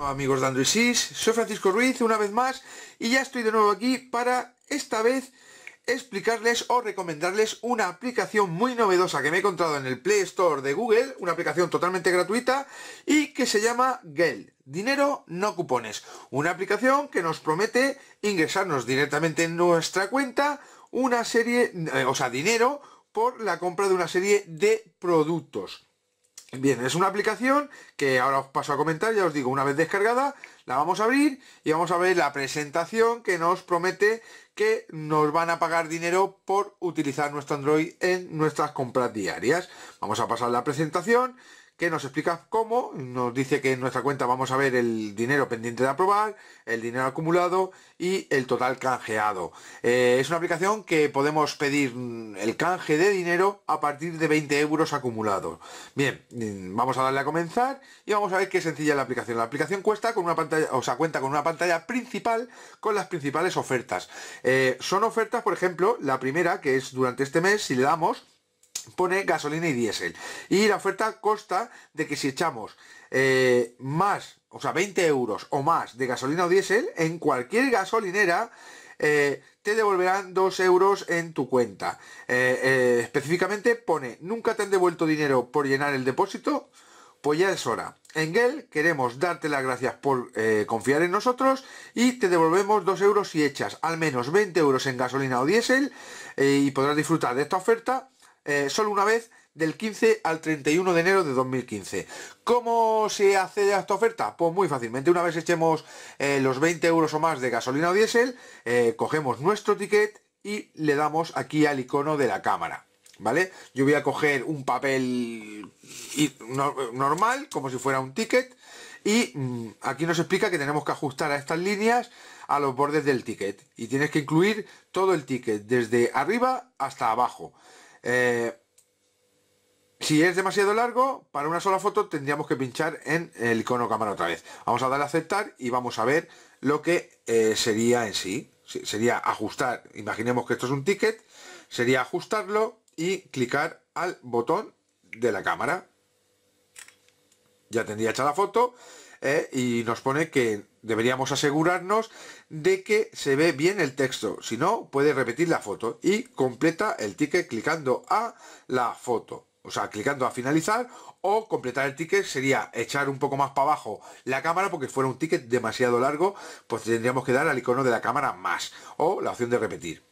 Amigos de Android soy Francisco Ruiz una vez más y ya estoy de nuevo aquí para esta vez explicarles o recomendarles una aplicación muy novedosa que me he encontrado en el Play Store de Google, una aplicación totalmente gratuita y que se llama Geld, dinero no cupones, una aplicación que nos promete ingresarnos directamente en nuestra cuenta una serie, eh, o sea, dinero por la compra de una serie de productos. Bien, es una aplicación que ahora os paso a comentar, ya os digo, una vez descargada, la vamos a abrir y vamos a ver la presentación que nos promete que nos van a pagar dinero por utilizar nuestro Android en nuestras compras diarias. Vamos a pasar la presentación que nos explica cómo, nos dice que en nuestra cuenta vamos a ver el dinero pendiente de aprobar, el dinero acumulado y el total canjeado. Eh, es una aplicación que podemos pedir mm, el canje de dinero a partir de 20 euros acumulados. Bien, mm, vamos a darle a comenzar y vamos a ver qué sencilla es la aplicación. La aplicación cuesta con una pantalla, o sea, cuenta con una pantalla principal con las principales ofertas. Eh, son ofertas, por ejemplo, la primera que es durante este mes, si le damos, pone gasolina y diésel. Y la oferta consta de que si echamos eh, más, o sea, 20 euros o más de gasolina o diésel, en cualquier gasolinera eh, te devolverán 2 euros en tu cuenta. Eh, específicamente pone, nunca te han devuelto dinero por llenar el depósito, pues ya es hora. En Gel queremos darte las gracias por confiar en nosotros y te devolvemos 2 euros si echas al menos 20 euros en gasolina o diésel y podrás disfrutar de esta oferta eh, solo una vez del 15 al 31 de enero de 2015. ¿Cómo se hace esta oferta? Pues muy fácilmente, una vez echemos eh, los 20 euros o más de gasolina o diésel, eh, cogemos nuestro ticket y le damos aquí al icono de la cámara. ¿Vale? Yo voy a coger un papel normal, como si fuera un ticket, y mm, aquí nos explica que tenemos que ajustar a estas líneas a los bordes del ticket. Y tienes que incluir todo el ticket, desde arriba hasta abajo. Eh, si es demasiado largo, para una sola foto tendríamos que pinchar en el icono cámara otra vez. Vamos a dar a aceptar y vamos a ver lo que eh, sería en sí. Sería ajustar, imaginemos que esto es un ticket, sería ajustarlo y clicar al botón de la cámara. Ya tendría hecha la foto eh, y nos pone que deberíamos asegurarnos de que se ve bien el texto. Si no, puede repetir la foto y completa el ticket clicando a la foto. O sea, clicando a finalizar o completar el ticket sería echar un poco más para abajo la cámara porque fuera un ticket demasiado largo, pues tendríamos que dar al icono de la cámara más o la opción de repetir.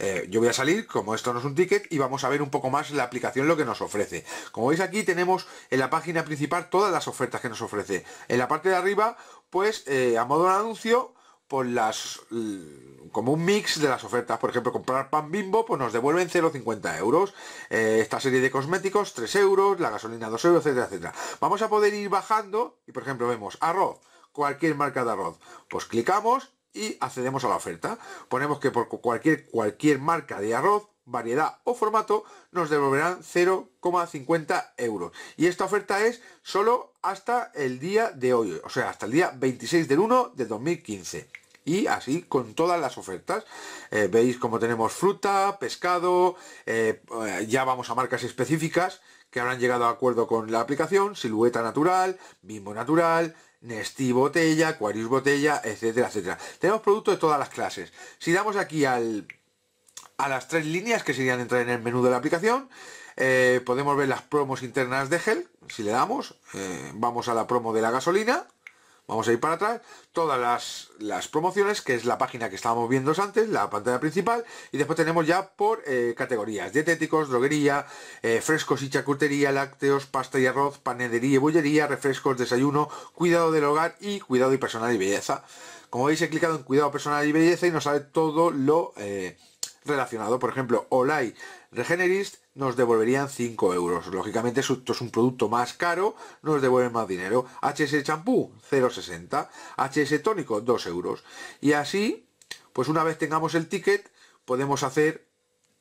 Eh, yo voy a salir, como esto no es un ticket, y vamos a ver un poco más la aplicación lo que nos ofrece. Como veis aquí tenemos en la página principal todas las ofertas que nos ofrece. En la parte de arriba, pues eh, a modo de anuncio, por pues las mm, como un mix de las ofertas por ejemplo comprar pan bimbo pues nos devuelven 0,50 euros eh, esta serie de cosméticos 3 euros la gasolina 2 euros etcétera etcétera vamos a poder ir bajando y por ejemplo vemos arroz cualquier marca de arroz pues clicamos y accedemos a la oferta. Ponemos que por cualquier, cualquier marca de arroz, variedad o formato, nos devolverán 0,50 euros. Y esta oferta es solo hasta el día de hoy, o sea, hasta el día 26 del 1 de 2015. Y así con todas las ofertas. Eh, veis como tenemos fruta, pescado, eh, ya vamos a marcas específicas que habrán llegado a acuerdo con la aplicación, silueta natural, bimbo natural, Nesti botella, Aquarius botella, etcétera, etcétera. Tenemos productos de todas las clases. Si damos aquí a las tres líneas que serían entrar en el menú de la aplicación, eh, podemos ver las promos internas de gel. Si le damos, eh, vamos a la promo de la gasolina, Vamos a ir para atrás, todas las, promociones, que es la página que estábamos viendo antes, la pantalla principal, y después tenemos ya por eh, categorías, dietéticos, droguería, eh, frescos y charcutería, lácteos, pasta y arroz, panadería y bollería, refrescos, desayuno, cuidado del hogar y cuidado y personal y belleza. Como veis he clicado en cuidado personal y belleza y nos sale todo lo... Eh, relacionado. Por ejemplo, Olay Regenerist nos devolverían 5 euros. Lógicamente esto es un producto más caro, nos devuelven más dinero. HS champú, 0,60. HS tónico, 2 euros. Y así, pues una vez tengamos el ticket, podemos hacer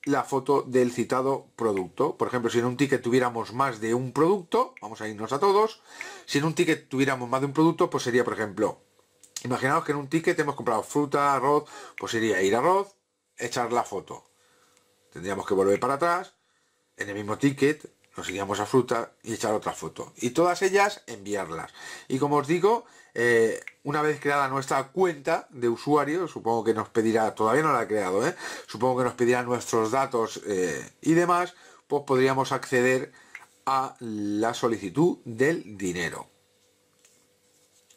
la foto del citado producto. Por ejemplo, si en un ticket tuviéramos más de un producto, vamos a irnos a todos, si en un ticket tuviéramos más de un producto, pues sería, por ejemplo, imaginaos que en un ticket hemos comprado fruta, arroz, pues sería ir arroz, echar la foto. Tendríamos que volver para atrás, en el mismo ticket, nos iríamos a fruta y echar otra foto. Y todas ellas enviarlas. Y como os digo, eh, una vez creada nuestra cuenta de usuario, supongo que nos pedirá, todavía no la he creado, ¿eh? supongo que nos pedirá nuestros datos eh, y demás, pues podríamos acceder a la solicitud del dinero.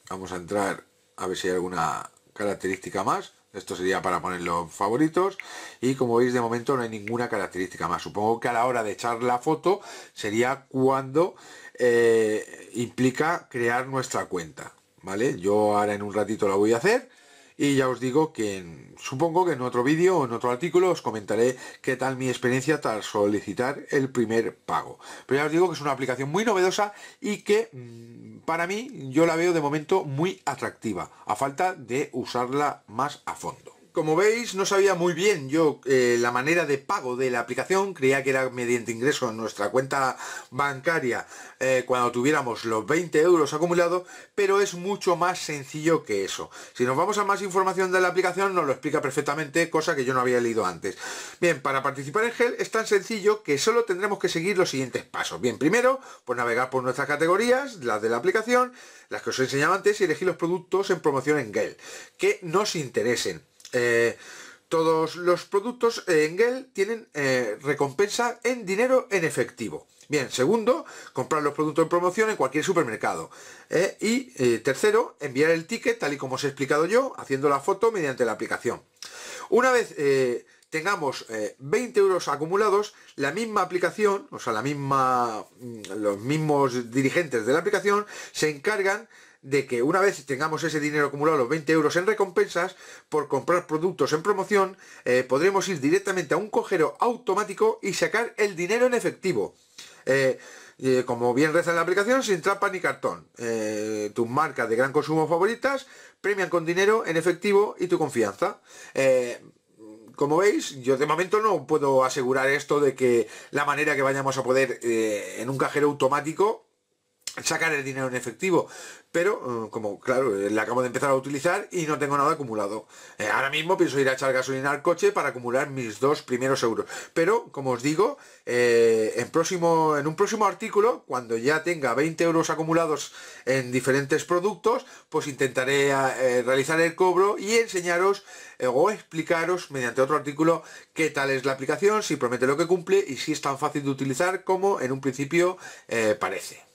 Vamos a entrar a ver si hay alguna característica más. Esto sería para poner los favoritos. Y como veis, de momento no hay ninguna característica más. Supongo que a la hora de echar la foto sería cuando eh, implica crear nuestra cuenta. ¿Vale? Yo ahora en un ratito la voy a hacer y ya os digo que supongo que en otro vídeo o en otro artículo os comentaré qué tal mi experiencia tras solicitar el primer pago. Pero ya os digo que es una aplicación muy novedosa y que mm, para mí yo la veo de momento muy atractiva, a falta de usarla más a fondo como veis, no sabía muy bien yo eh, la manera de pago de la aplicación, creía que era mediante ingreso en nuestra cuenta bancaria eh, cuando tuviéramos los 20 euros acumulados, pero es mucho más sencillo que eso. Si nos vamos a más información de la aplicación, nos lo explica perfectamente, cosa que yo no había leído antes. Bien, para participar en GEL es tan sencillo que solo tendremos que seguir los siguientes pasos. Bien, primero, pues navegar por nuestras categorías, las de la aplicación, las que os he enseñado antes, y elegir los productos en promoción en GEL, que nos interesen. Eh, todos los productos en Gel tienen eh, recompensa en dinero en efectivo. Bien, segundo, comprar los productos en promoción en cualquier supermercado. Eh, y tercero, enviar el ticket tal y como os he explicado yo, haciendo la foto mediante la aplicación. Una vez tengamos 20 euros acumulados, la misma aplicación, o sea, la misma, mm, los mismos dirigentes de la aplicación se encargan de que una vez tengamos ese dinero acumulado, los 20 euros en recompensas, por comprar productos en promoción, eh, podremos ir directamente a un cojero automático y sacar el dinero en efectivo. Eh, eh, como bien reza en la aplicación, sin trampa ni cartón. tus marcas de gran consumo favoritas premian con dinero en efectivo y tu confianza. como veis, yo de momento no puedo asegurar esto de que la manera que vayamos a poder en un cajero automático sacar el dinero en efectivo pero eh, como claro eh, la acabo de empezar a utilizar y no tengo nada acumulado eh, ahora mismo pienso ir a echar gasolina al coche para acumular mis dos primeros euros pero como os digo en próximo en un próximo artículo cuando ya tenga 20 euros acumulados en diferentes productos pues intentaré realizar el cobro y enseñaros o explicaros mediante otro artículo qué tal es la aplicación si promete lo que cumple y si es tan fácil de utilizar como en un principio parece